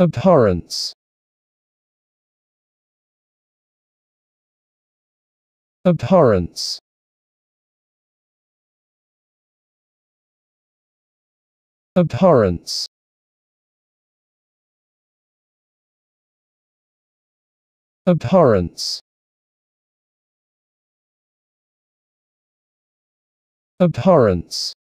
Abhorrence. Abhorrence. Abhorrence. Abhorrence. Abhorrence.